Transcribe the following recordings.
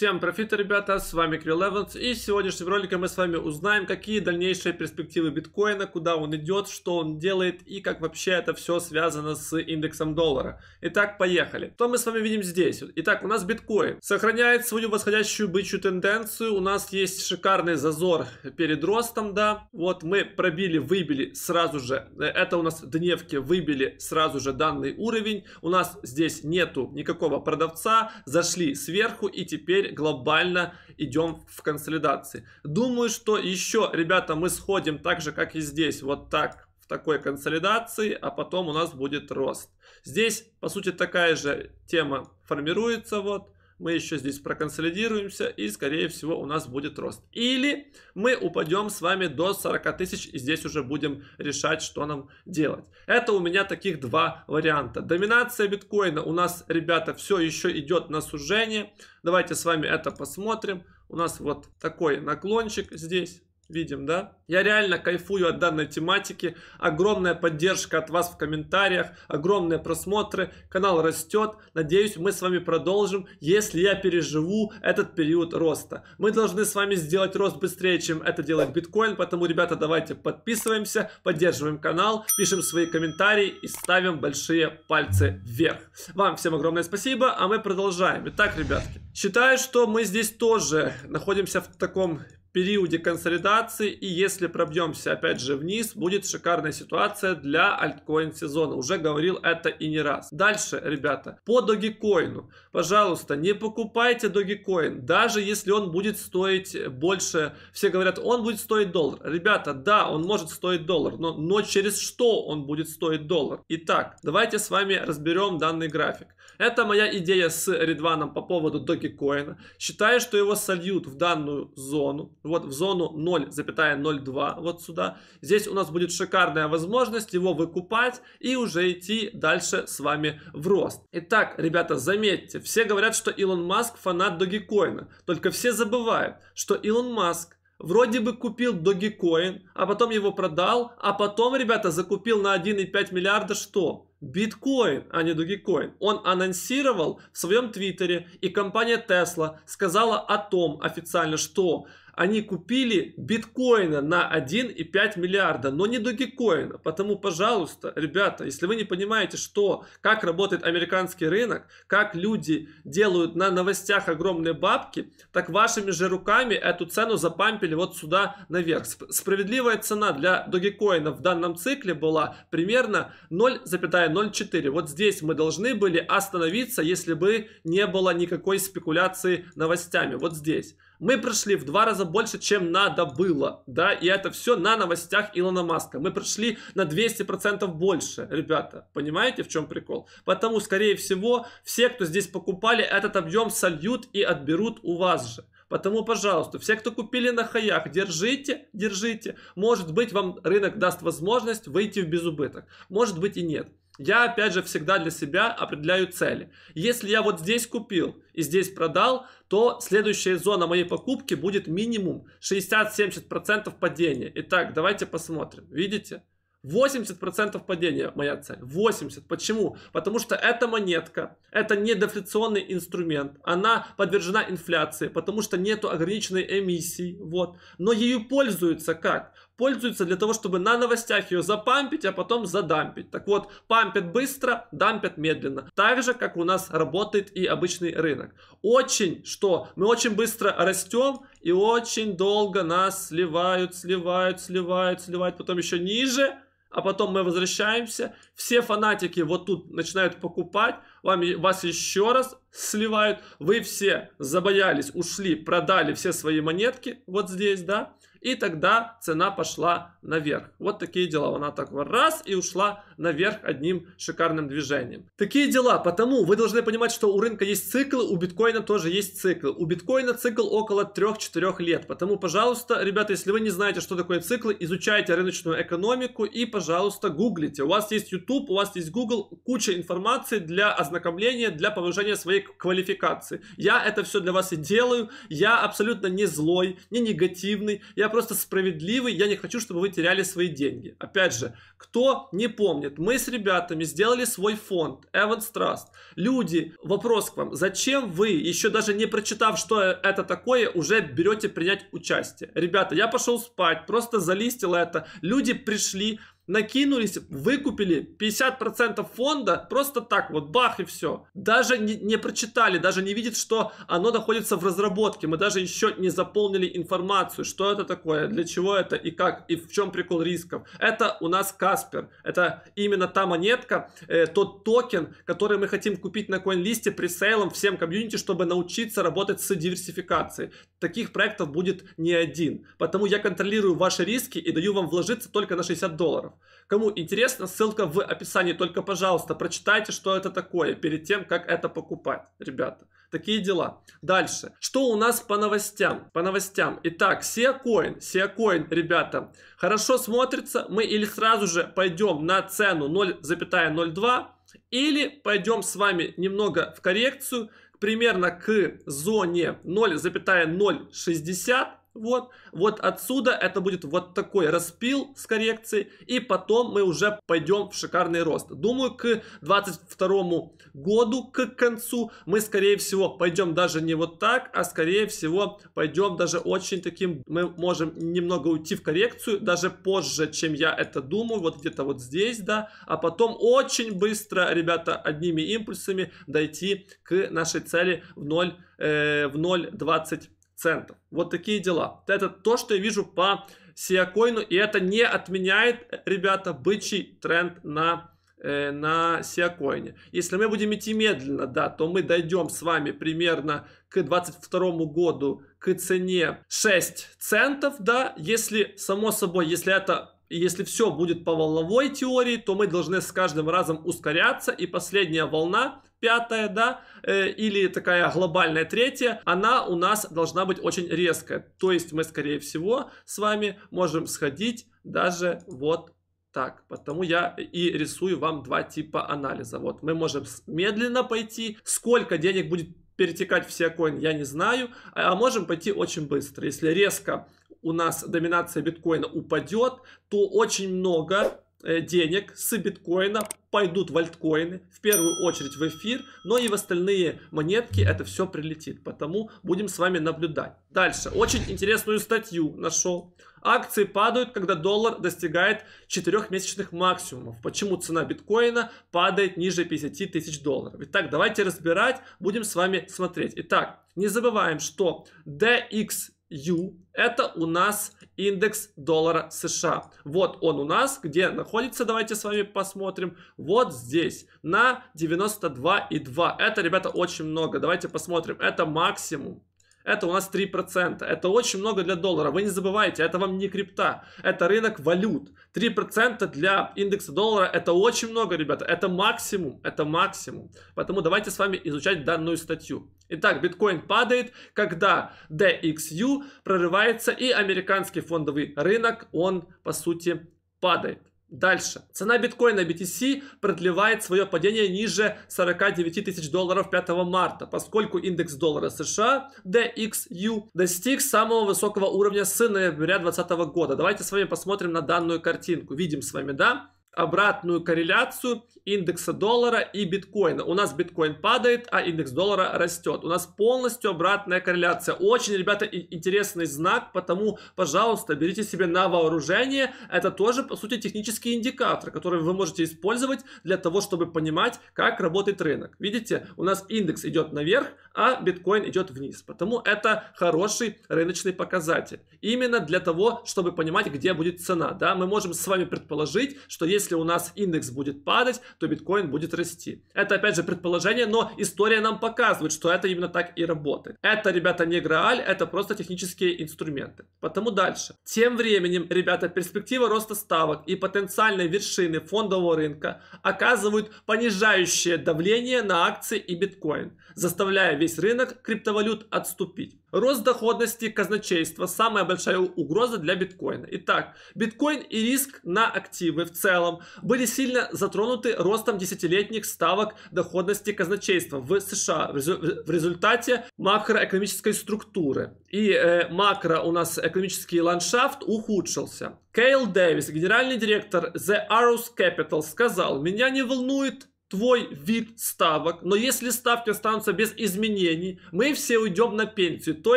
Всем профита, ребята, с вами Крил Эванс, и сегодняшним роликом мы с вами узнаем, какие дальнейшие перспективы биткоина, куда он идет, что он делает и как вообще это все связано с индексом доллара. Итак, поехали. Что мы с вами видим здесь? Итак, у нас биткоин сохраняет свою восходящую бычью тенденцию, у нас есть шикарный зазор перед ростом, да, вот мы пробили, выбили сразу же, это у нас дневки, выбили сразу же данный уровень, у нас здесь нету никакого продавца, зашли сверху и теперь глобально идем в консолидации. Думаю, что еще, ребята, мы сходим так же, как и здесь, вот так, в такой консолидации, а потом у нас будет рост. Здесь, по сути, такая же тема формируется, вот, мы еще здесь проконсолидируемся и, скорее всего, у нас будет рост. Или мы упадем с вами до 40 тысяч и здесь уже будем решать, что нам делать. Это у меня таких два варианта. Доминация биткоина у нас, ребята, все еще идет на сужение. Давайте с вами это посмотрим. У нас вот такой наклончик здесь видим, да? Я реально кайфую от данной тематики. Огромная поддержка от вас в комментариях, огромные просмотры, канал растет. Надеюсь, мы с вами продолжим, если я переживу этот период роста. Мы должны с вами сделать рост быстрее, чем это делает биткоин, поэтому, ребята, давайте подписываемся, поддерживаем канал, пишем свои комментарии и ставим большие пальцы вверх. Вам всем огромное спасибо, а мы продолжаем. Итак, ребятки, считаю, что мы здесь тоже находимся в таком периоде консолидации. И если пробьемся опять же вниз, будет шикарная ситуация для альткоин сезона. Уже говорил это и не раз. Дальше, ребята, по Dogecoinу, Пожалуйста, не покупайте Dogecoin, даже если он будет стоить больше. Все говорят, он будет стоить доллар. Ребята, да, он может стоить доллар, но, но через что он будет стоить доллар? Итак, давайте с вами разберем данный график. Это моя идея с Редваном по поводу Dogecoin. Считаю, что его сольют в данную зону, вот в зону 0,02, вот сюда. Здесь у нас будет шикарная возможность его выкупать и уже идти дальше с вами в рост. Итак, ребята, заметьте, все говорят, что Илон Маск фанат Dogecoin. Только все забывают, что Илон Маск вроде бы купил Dogecoin, а потом его продал, а потом, ребята, закупил на 1,5 миллиарда что? биткоин, а не Dogecoin. Он анонсировал в своем твиттере, и компания Tesla сказала о том официально, что они купили биткоина на 1,5 миллиарда, но не догикоина. Потому, пожалуйста, ребята, если вы не понимаете, что, как работает американский рынок, как люди делают на новостях огромные бабки, так вашими же руками эту цену запампили вот сюда наверх. Справедливая цена для догикоина в данном цикле была примерно 0,04. Вот здесь мы должны были остановиться, если бы не было никакой спекуляции новостями. Вот здесь. Мы прошли в два раза больше, чем надо было, да, и это все на новостях Илона Маска. Мы прошли на 200% больше, ребята, понимаете, в чем прикол? Потому, скорее всего, все, кто здесь покупали, этот объем сольют и отберут у вас же. Потому, пожалуйста, все, кто купили на хаях, держите, держите. Может быть, вам рынок даст возможность выйти в безубыток. Может быть и нет. Я, опять же, всегда для себя определяю цели. Если я вот здесь купил и здесь продал, то следующая зона моей покупки будет минимум 60-70% падения. Итак, давайте посмотрим. Видите? 80% падения моя цель. 80. Почему? Потому что эта монетка, это не дефляционный инструмент. Она подвержена инфляции, потому что нету ограниченной эмиссии. Вот. Но ею пользуются как? Пользуются для того, чтобы на новостях ее запампить, а потом задампить. Так вот, пампят быстро, дампят медленно. Так же, как у нас работает и обычный рынок. Очень, что мы очень быстро растем, и очень долго нас сливают, сливают, сливают, сливают, потом еще ниже, а потом мы возвращаемся, все фанатики вот тут начинают покупать, вам, вас еще раз сливают, вы все забоялись, ушли, продали все свои монетки вот здесь, да, и тогда цена пошла наверх. Вот такие дела. Она так вот раз и ушла наверх одним шикарным движением. Такие дела. Потому вы должны понимать, что у рынка есть циклы, у биткоина тоже есть циклы. У биткоина цикл около 3-4 лет. Потому, пожалуйста, ребята, если вы не знаете, что такое циклы, изучайте рыночную экономику и, пожалуйста, гуглите. У вас есть YouTube, у вас есть Google, куча информации для ознакомления, для повышения своей квалификации. Я это все для вас и делаю. Я абсолютно не злой, не негативный. Я просто справедливый, я не хочу, чтобы вы теряли свои деньги. Опять же, кто не помнит, мы с ребятами сделали свой фонд Evans Trust. Люди, вопрос к вам, зачем вы, еще даже не прочитав, что это такое, уже берете принять участие? Ребята, я пошел спать, просто залистил это. Люди пришли, накинулись, выкупили 50% фонда просто так, вот бах и все. Даже не, не прочитали, даже не видит, что оно находится в разработке. Мы даже еще не заполнили информацию, что это такое, для чего это и как, и в чем прикол рисков. Это у нас Каспер. Это именно та монетка, э, тот токен, который мы хотим купить на CoinList пресейлом всем комьюнити, чтобы научиться работать с диверсификацией таких проектов будет не один. Потому я контролирую ваши риски и даю вам вложиться только на 60 долларов. Кому интересно, ссылка в описании. Только, пожалуйста, прочитайте, что это такое перед тем, как это покупать, ребята. Такие дела. Дальше. Что у нас по новостям? По новостям. Итак, Сиакоин. Сиакоин, ребята, хорошо смотрится. Мы или сразу же пойдем на цену 0,02, или пойдем с вами немного в коррекцию, примерно к зоне 0,060 вот, вот отсюда это будет вот такой распил с коррекцией, и потом мы уже пойдем в шикарный рост. Думаю, к 22 году, к концу, мы, скорее всего, пойдем даже не вот так, а, скорее всего, пойдем даже очень таким, мы можем немного уйти в коррекцию, даже позже, чем я это думаю, вот где-то вот здесь, да, а потом очень быстро, ребята, одними импульсами дойти к нашей цели в 0, э, в 0,25 центов. Вот такие дела. Это то, что я вижу по Сиакоину, и это не отменяет, ребята, бычий тренд на э, на Сиакоине. Если мы будем идти медленно, да, то мы дойдем с вами примерно к 22 году к цене 6 центов, да, если, само собой, если это и если все будет по волновой теории, то мы должны с каждым разом ускоряться. И последняя волна, пятая, да, э, или такая глобальная третья, она у нас должна быть очень резкая. То есть мы, скорее всего, с вами можем сходить даже вот так, потому я и рисую вам два типа анализа. Вот мы можем медленно пойти. Сколько денег будет перетекать в Сиакоин, я не знаю. А, а можем пойти очень быстро. Если резко у нас доминация биткоина упадет, то очень много э, денег с биткоина пойдут в альткоины, в первую очередь в эфир, но и в остальные монетки это все прилетит, потому будем с вами наблюдать. Дальше, очень интересную статью нашел. Акции падают, когда доллар достигает 4-месячных максимумов. Почему цена биткоина падает ниже 50 тысяч долларов? Итак, давайте разбирать, будем с вами смотреть. Итак, не забываем, что DXY U это у нас индекс доллара США. Вот он у нас, где находится, давайте с вами посмотрим, вот здесь, на 92,2. Это, ребята, очень много. Давайте посмотрим, это максимум. Это у нас 3%. Это очень много для доллара. Вы не забывайте, это вам не крипта. Это рынок валют. 3% для индекса доллара это очень много, ребята. Это максимум. Это максимум. Поэтому давайте с вами изучать данную статью. Итак, биткоин падает, когда DXU прорывается и американский фондовый рынок, он по сути падает. Дальше. Цена биткоина BTC продлевает свое падение ниже 49 тысяч долларов 5 марта, поскольку индекс доллара США DXU достиг самого высокого уровня с ноября 2020 года. Давайте с вами посмотрим на данную картинку. Видим с вами, да? обратную корреляцию индекса доллара и биткоина. У нас биткоин падает, а индекс доллара растет. У нас полностью обратная корреляция. Очень, ребята, интересный знак, потому, пожалуйста, берите себе на вооружение. Это тоже, по сути, технический индикатор, который вы можете использовать для того, чтобы понимать, как работает рынок. Видите, у нас индекс идет наверх, а биткоин идет вниз. Потому это хороший рыночный показатель. Именно для того, чтобы понимать, где будет цена. Да? Мы можем с вами предположить, что есть если у нас индекс будет падать, то биткоин будет расти. Это, опять же, предположение, но история нам показывает, что это именно так и работает. Это, ребята, не грааль, это просто технические инструменты. Потому дальше. Тем временем, ребята, перспектива роста ставок и потенциальной вершины фондового рынка оказывают понижающее давление на акции и биткоин, заставляя весь рынок криптовалют отступить. Рост доходности казначейства – самая большая угроза для биткоина. Итак, биткоин и риск на активы в целом были сильно затронуты ростом десятилетних ставок доходности казначейства в США в результате макроэкономической структуры. И э, макро у нас экономический ландшафт ухудшился. Кейл Дэвис, генеральный директор The Arrows Capital, сказал, «Меня не волнует твой вид ставок, но если ставки останутся без изменений, мы все уйдем на пенсию, то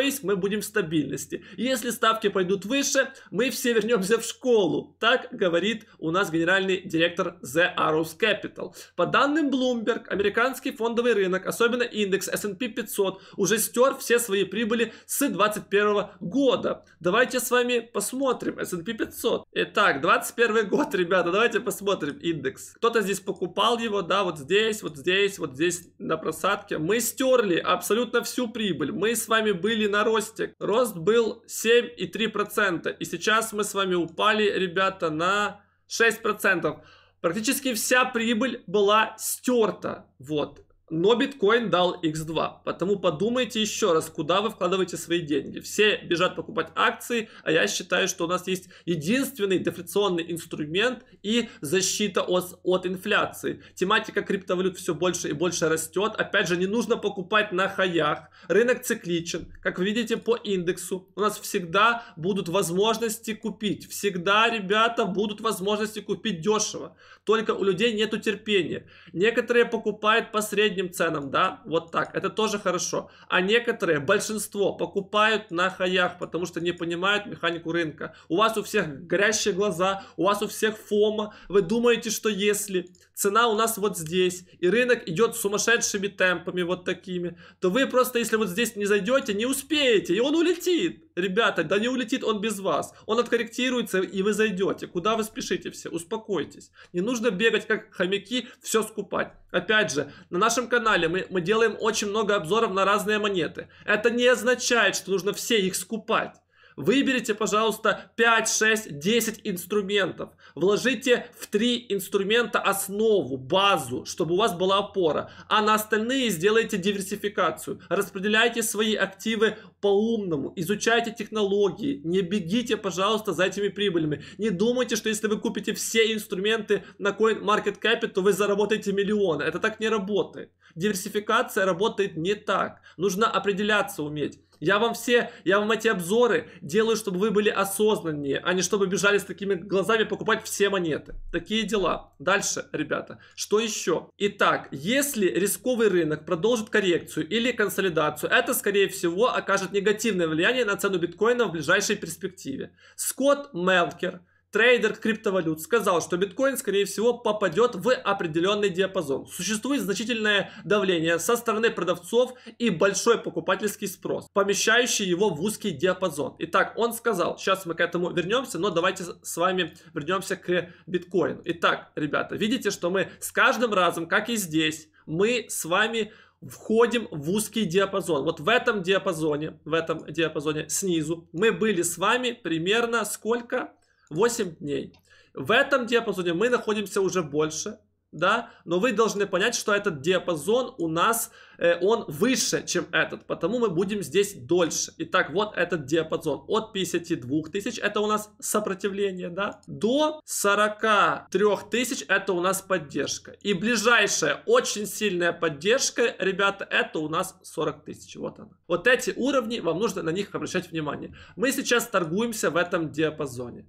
есть мы будем в стабильности. Если ставки пойдут выше, мы все вернемся в школу, так говорит у нас генеральный директор The Arrows Capital. По данным Bloomberg, американский фондовый рынок, особенно индекс S&P 500, уже стер все свои прибыли с 2021 года. Давайте с вами посмотрим S&P 500. Итак, 2021 год, ребята, давайте посмотрим индекс. Кто-то здесь покупал его, да, вот здесь, вот здесь, вот здесь на просадке. Мы стерли абсолютно всю прибыль. Мы с вами были на росте. Рост был 7,3%. И сейчас мы с вами упали, ребята, на 6%. Практически вся прибыль была стерта. Вот но биткоин дал x2. Потому подумайте еще раз, куда вы вкладываете свои деньги. Все бежат покупать акции, а я считаю, что у нас есть единственный дефляционный инструмент и защита от, от инфляции. Тематика криптовалют все больше и больше растет. Опять же, не нужно покупать на хаях. Рынок цикличен. Как вы видите по индексу, у нас всегда будут возможности купить. Всегда, ребята, будут возможности купить дешево. Только у людей нету терпения. Некоторые покупают по среднему средним ценам, да, вот так. Это тоже хорошо. А некоторые, большинство, покупают на хаях, потому что не понимают механику рынка. У вас у всех горящие глаза, у вас у всех фома. Вы думаете, что если цена у нас вот здесь, и рынок идет сумасшедшими темпами вот такими, то вы просто, если вот здесь не зайдете, не успеете, и он улетит. Ребята, да не улетит он без вас. Он откорректируется, и вы зайдете. Куда вы спешите все? Успокойтесь. Не нужно бегать, как хомяки, все скупать. Опять же, на нашем канале мы, мы делаем очень много обзоров на разные монеты. Это не означает, что нужно все их скупать. Выберите, пожалуйста, 5, 6, 10 инструментов. Вложите в 3 инструмента основу, базу, чтобы у вас была опора. А на остальные сделайте диверсификацию. Распределяйте свои активы по-умному. Изучайте технологии. Не бегите, пожалуйста, за этими прибылями. Не думайте, что если вы купите все инструменты на CoinMarketCap, то вы заработаете миллионы. Это так не работает. Диверсификация работает не так. Нужно определяться уметь. Я вам все, я вам эти обзоры делаю, чтобы вы были осознаннее, а не чтобы бежали с такими глазами покупать все монеты. Такие дела. Дальше, ребята, что еще? Итак, если рисковый рынок продолжит коррекцию или консолидацию, это, скорее всего, окажет негативное влияние на цену биткоина в ближайшей перспективе. Скотт Мелкер – трейдер криптовалют сказал, что биткоин, скорее всего, попадет в определенный диапазон. Существует значительное давление со стороны продавцов и большой покупательский спрос, помещающий его в узкий диапазон. Итак, он сказал, сейчас мы к этому вернемся, но давайте с вами вернемся к биткоину. Итак, ребята, видите, что мы с каждым разом, как и здесь, мы с вами входим в узкий диапазон. Вот в этом диапазоне, в этом диапазоне снизу мы были с вами примерно сколько? 8 дней. В этом диапазоне мы находимся уже больше, да, но вы должны понять, что этот диапазон у нас, э, он выше, чем этот, потому мы будем здесь дольше. Итак, вот этот диапазон от 52 тысяч, это у нас сопротивление, да, до 43 тысяч, это у нас поддержка. И ближайшая очень сильная поддержка, ребята, это у нас 40 тысяч, вот она. Вот эти уровни, вам нужно на них обращать внимание. Мы сейчас торгуемся в этом диапазоне.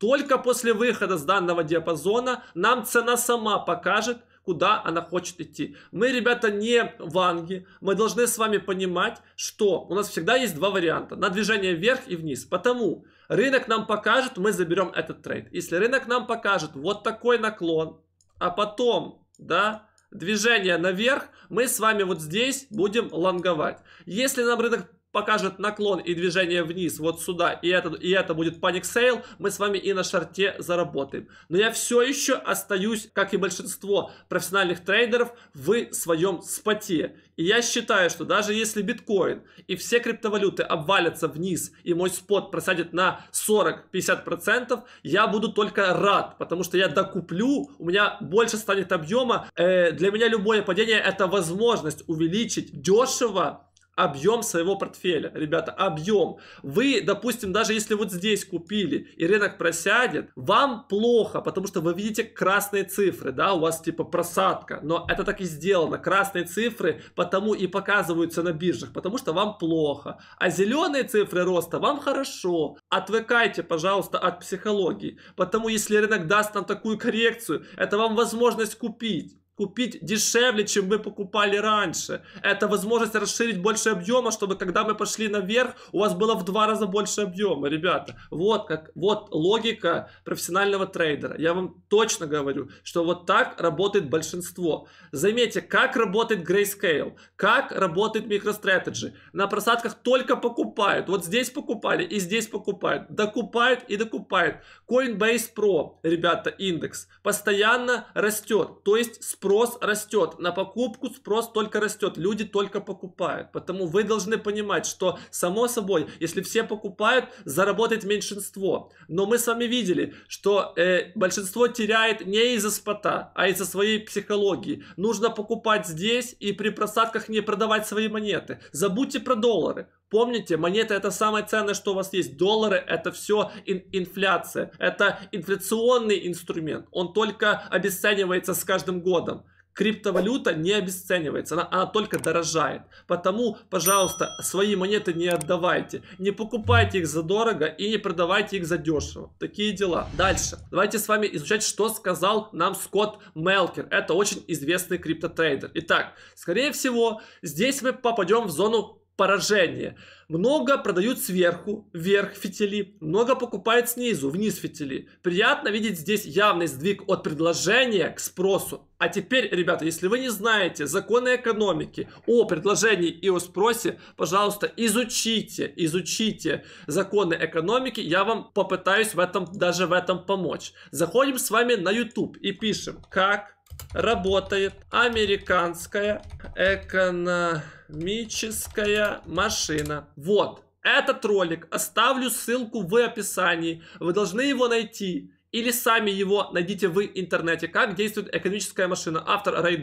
Только после выхода с данного диапазона нам цена сама покажет, куда она хочет идти. Мы, ребята, не ванги. Мы должны с вами понимать, что у нас всегда есть два варианта. На движение вверх и вниз. Потому рынок нам покажет, мы заберем этот трейд. Если рынок нам покажет вот такой наклон, а потом, да, движение наверх, мы с вами вот здесь будем лонговать. Если нам рынок покажет наклон и движение вниз вот сюда, и это, и это будет паник сейл, мы с вами и на шорте заработаем. Но я все еще остаюсь, как и большинство профессиональных трейдеров, в своем споте. И я считаю, что даже если биткоин и все криптовалюты обвалятся вниз, и мой спот просадит на 40-50%, я буду только рад, потому что я докуплю, у меня больше станет объема. Э, для меня любое падение это возможность увеличить дешево объем своего портфеля. Ребята, объем. Вы, допустим, даже если вот здесь купили и рынок просядет, вам плохо, потому что вы видите красные цифры, да, у вас типа просадка. Но это так и сделано. Красные цифры потому и показываются на биржах, потому что вам плохо. А зеленые цифры роста вам хорошо. Отвыкайте, пожалуйста, от психологии. Потому если рынок даст нам такую коррекцию, это вам возможность купить купить дешевле, чем мы покупали раньше. Это возможность расширить больше объема, чтобы когда мы пошли наверх, у вас было в два раза больше объема, ребята. Вот как, вот логика профессионального трейдера. Я вам точно говорю, что вот так работает большинство. Заметьте, как работает Grayscale, как работает MicroStrategy. На просадках только покупают. Вот здесь покупали и здесь покупают. Докупают и докупают. Coinbase Pro, ребята, индекс, постоянно растет. То есть спрос спрос растет. На покупку спрос только растет. Люди только покупают. Потому вы должны понимать, что само собой, если все покупают, заработает меньшинство. Но мы с вами видели, что э, большинство теряет не из-за спота, а из-за своей психологии. Нужно покупать здесь и при просадках не продавать свои монеты. Забудьте про доллары. Помните, монеты это самое ценное, что у вас есть. Доллары это все ин- инфляция. Это инфляционный инструмент. Он только обесценивается с каждым годом. Криптовалюта не обесценивается, она, она только дорожает. Потому, пожалуйста, свои монеты не отдавайте. Не покупайте их за дорого и не продавайте их за дешево. Такие дела. Дальше. Давайте с вами изучать, что сказал нам Скотт Мелкер. Это очень известный криптотрейдер. Итак, скорее всего, здесь мы попадем в зону поражение. Много продают сверху, вверх фитили, много покупают снизу, вниз фитили. Приятно видеть здесь явный сдвиг от предложения к спросу. А теперь, ребята, если вы не знаете законы экономики о предложении и о спросе, пожалуйста, изучите, изучите законы экономики. Я вам попытаюсь в этом, даже в этом помочь. Заходим с вами на YouTube и пишем, как работает американская экономическая машина. Вот. Этот ролик, оставлю ссылку в описании, вы должны его найти или сами его найдите в интернете. Как действует экономическая машина? Автор Рэй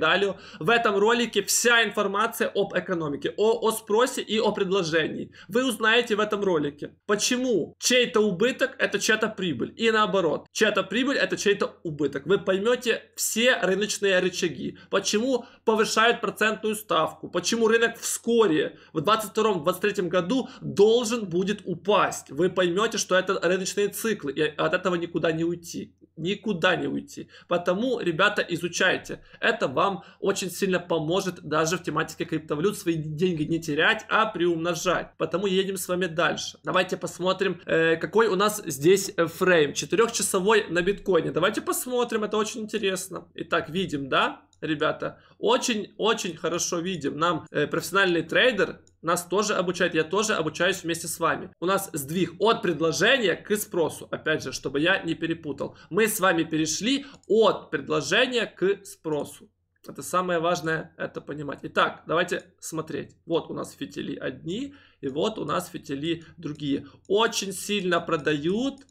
В этом ролике вся информация об экономике, о, о спросе и о предложении. Вы узнаете в этом ролике, почему чей-то убыток – это чья-то прибыль. И наоборот, чья-то прибыль – это чей-то убыток. Вы поймете все рыночные рычаги. Почему повышают процентную ставку. Почему рынок вскоре, в 2022-2023 году, должен будет упасть. Вы поймете, что это рыночные циклы. И от этого никуда не уйти уйти. Никуда не уйти. Поэтому, ребята, изучайте. Это вам очень сильно поможет даже в тематике криптовалют свои деньги не терять, а приумножать. Поэтому едем с вами дальше. Давайте посмотрим, э, какой у нас здесь э, фрейм. Четырехчасовой на биткоине. Давайте посмотрим, это очень интересно. Итак, видим, да? ребята, очень-очень хорошо видим. Нам э, профессиональный трейдер нас тоже обучает, я тоже обучаюсь вместе с вами. У нас сдвиг от предложения к спросу, опять же, чтобы я не перепутал. Мы с вами перешли от предложения к спросу. Это самое важное, это понимать. Итак, давайте смотреть. Вот у нас фитили одни, и вот у нас фитили другие. Очень сильно продают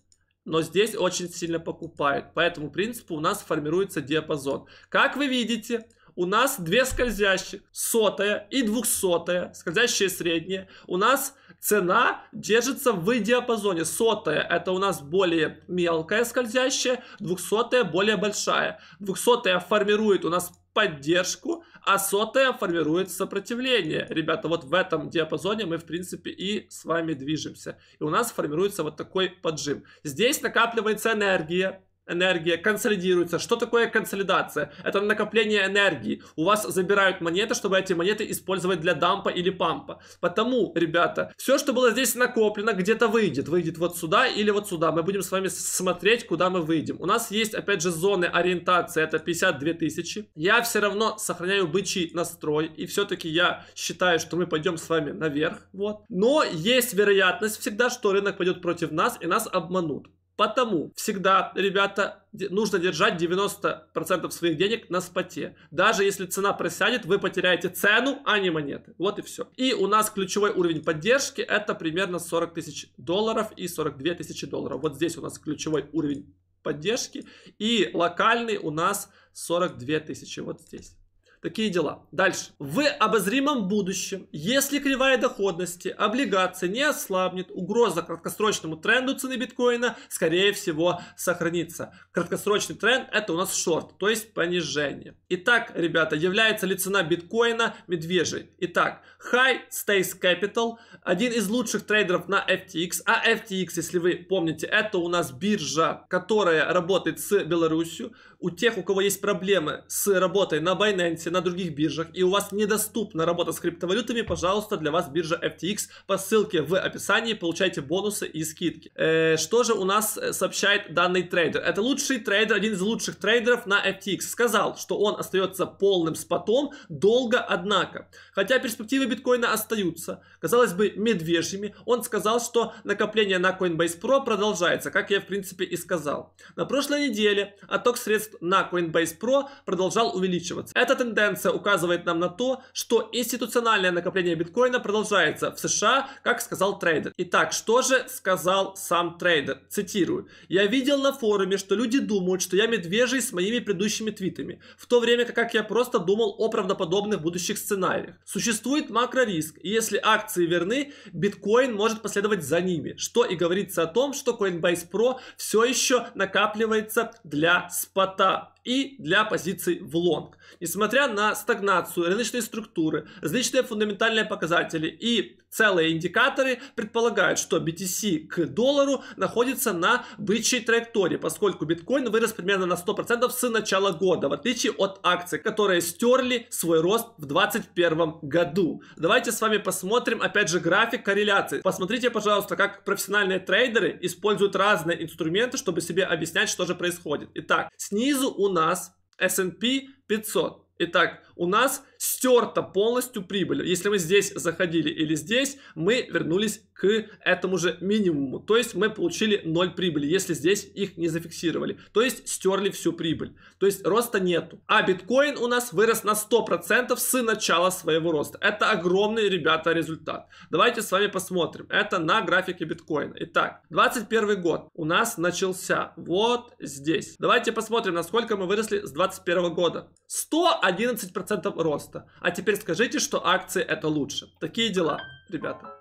но здесь очень сильно покупают. По этому принципу у нас формируется диапазон. Как вы видите, у нас две скользящие, сотая и двухсотая, скользящие средние. У нас цена держится в диапазоне. Сотая это у нас более мелкая скользящая, двухсотая более большая. Двухсотая формирует у нас поддержку, а сотая формирует сопротивление. Ребята, вот в этом диапазоне мы, в принципе, и с вами движемся. И у нас формируется вот такой поджим. Здесь накапливается энергия, энергия консолидируется. Что такое консолидация? Это накопление энергии. У вас забирают монеты, чтобы эти монеты использовать для дампа или пампа. Потому, ребята, все, что было здесь накоплено, где-то выйдет. Выйдет вот сюда или вот сюда. Мы будем с вами смотреть, куда мы выйдем. У нас есть, опять же, зоны ориентации. Это 52 тысячи. Я все равно сохраняю бычий настрой. И все-таки я считаю, что мы пойдем с вами наверх. Вот. Но есть вероятность всегда, что рынок пойдет против нас и нас обманут. Потому всегда, ребята, нужно держать 90% своих денег на споте. Даже если цена просядет, вы потеряете цену, а не монеты. Вот и все. И у нас ключевой уровень поддержки это примерно 40 тысяч долларов и 42 тысячи долларов. Вот здесь у нас ключевой уровень поддержки. И локальный у нас 42 тысячи. Вот здесь. Такие дела. Дальше. В обозримом будущем, если кривая доходности облигаций не ослабнет, угроза краткосрочному тренду цены биткоина, скорее всего, сохранится. Краткосрочный тренд это у нас шорт, то есть понижение. Итак, ребята, является ли цена биткоина медвежий? Итак, High Stays Capital, один из лучших трейдеров на FTX, а FTX, если вы помните, это у нас биржа, которая работает с Беларусью. У тех, у кого есть проблемы с работой на Binance, находимся на других биржах и у вас недоступна работа с криптовалютами, пожалуйста, для вас биржа FTX по ссылке в описании, получайте бонусы и скидки. Э, что же у нас э, сообщает данный трейдер? Это лучший трейдер, один из лучших трейдеров на FTX. Сказал, что он остается полным спотом, долго однако. Хотя перспективы биткоина остаются, казалось бы, медвежьими, он сказал, что накопление на Coinbase Pro продолжается, как я в принципе и сказал. На прошлой неделе отток средств на Coinbase Pro продолжал увеличиваться. Эта тенденция тенденция указывает нам на то, что институциональное накопление биткоина продолжается в США, как сказал трейдер. Итак, что же сказал сам трейдер? Цитирую. «Я видел на форуме, что люди думают, что я медвежий с моими предыдущими твитами, в то время как я просто думал о правдоподобных будущих сценариях. Существует макрориск, и если акции верны, биткоин может последовать за ними, что и говорится о том, что Coinbase Pro все еще накапливается для спота и для позиций в лонг. Несмотря на стагнацию, рыночной структуры, различные фундаментальные показатели и Целые индикаторы предполагают, что BTC к доллару находится на бычьей траектории, поскольку биткоин вырос примерно на 100% с начала года, в отличие от акций, которые стерли свой рост в 2021 году. Давайте с вами посмотрим, опять же, график корреляции. Посмотрите, пожалуйста, как профессиональные трейдеры используют разные инструменты, чтобы себе объяснять, что же происходит. Итак, снизу у нас S&P 500. Итак, у нас стерта полностью прибыль. Если мы здесь заходили или здесь, мы вернулись к этому же минимуму. То есть мы получили 0 прибыли, если здесь их не зафиксировали. То есть стерли всю прибыль. То есть роста нету. А биткоин у нас вырос на 100% с начала своего роста. Это огромный, ребята, результат. Давайте с вами посмотрим. Это на графике биткоина. Итак, 21 год у нас начался вот здесь. Давайте посмотрим, насколько мы выросли с 21 года. 111% процентов роста. А теперь скажите, что акции это лучше. Такие дела, ребята.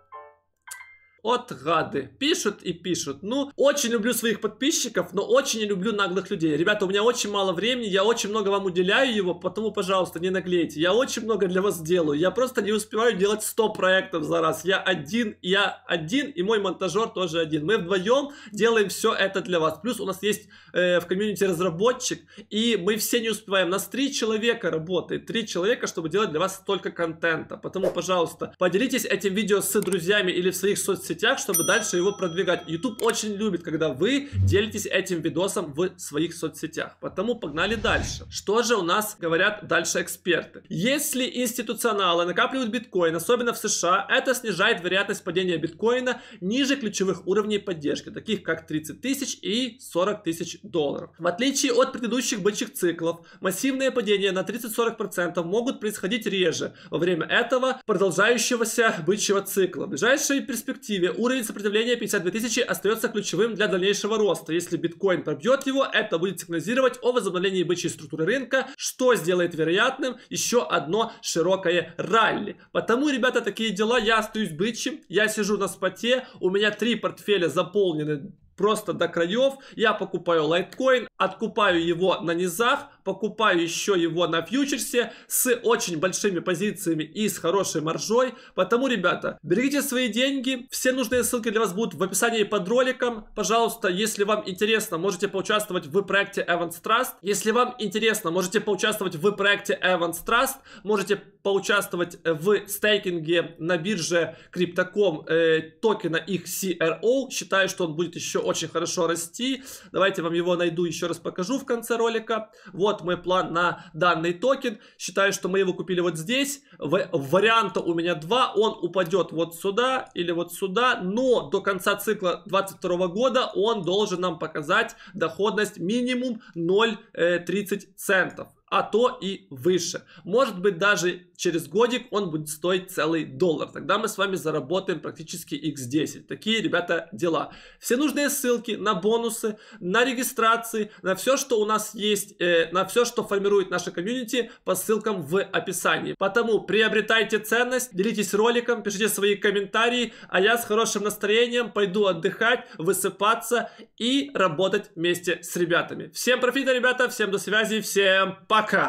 От гады. Пишут и пишут. Ну, очень люблю своих подписчиков, но очень не люблю наглых людей. Ребята, у меня очень мало времени, я очень много вам уделяю его, потому, пожалуйста, не наглейте. Я очень много для вас делаю. Я просто не успеваю делать 100 проектов за раз. Я один, я один, и мой монтажер тоже один. Мы вдвоем делаем все это для вас. Плюс у нас есть э, в комьюнити разработчик, и мы все не успеваем. У нас три человека работает, три человека, чтобы делать для вас столько контента. Поэтому, пожалуйста, поделитесь этим видео с друзьями или в своих соцсетях соцсетях, чтобы дальше его продвигать. YouTube очень любит, когда вы делитесь этим видосом в своих соцсетях. Потому погнали дальше. Что же у нас говорят дальше эксперты? Если институционалы накапливают биткоин, особенно в США, это снижает вероятность падения биткоина ниже ключевых уровней поддержки, таких как 30 тысяч и 40 тысяч долларов. В отличие от предыдущих бычьих циклов, массивные падения на 30-40% могут происходить реже во время этого продолжающегося бычьего цикла. В ближайшей перспективе перспективе уровень сопротивления 52 тысячи остается ключевым для дальнейшего роста. Если биткоин пробьет его, это будет сигнализировать о возобновлении бычьей структуры рынка, что сделает вероятным еще одно широкое ралли. Потому, ребята, такие дела, я остаюсь бычьим, я сижу на споте, у меня три портфеля заполнены просто до краев. Я покупаю лайткоин, откупаю его на низах, покупаю еще его на фьючерсе с очень большими позициями и с хорошей маржой. Потому, ребята, берегите свои деньги. Все нужные ссылки для вас будут в описании под роликом. Пожалуйста, если вам интересно, можете поучаствовать в проекте Evans Trust. Если вам интересно, можете поучаствовать в проекте Evans Trust. Можете поучаствовать в стейкинге на бирже Crypto.com э, токена их CRO. Считаю, что он будет еще очень хорошо расти. Давайте вам его найду, еще раз покажу в конце ролика. Вот мой план на данный токен. Считаю, что мы его купили вот здесь. В, варианта у меня два. Он упадет вот сюда или вот сюда. Но до конца цикла 2022 года он должен нам показать доходность минимум 0,30 э, центов а то и выше. Может быть даже через годик он будет стоить целый доллар. Тогда мы с вами заработаем практически x10. Такие, ребята, дела. Все нужные ссылки на бонусы, на регистрации, на все, что у нас есть, э, на все, что формирует наша комьюнити по ссылкам в описании. Потому приобретайте ценность, делитесь роликом, пишите свои комментарии, а я с хорошим настроением пойду отдыхать, высыпаться и работать вместе с ребятами. Всем профита, ребята, всем до связи, всем пока!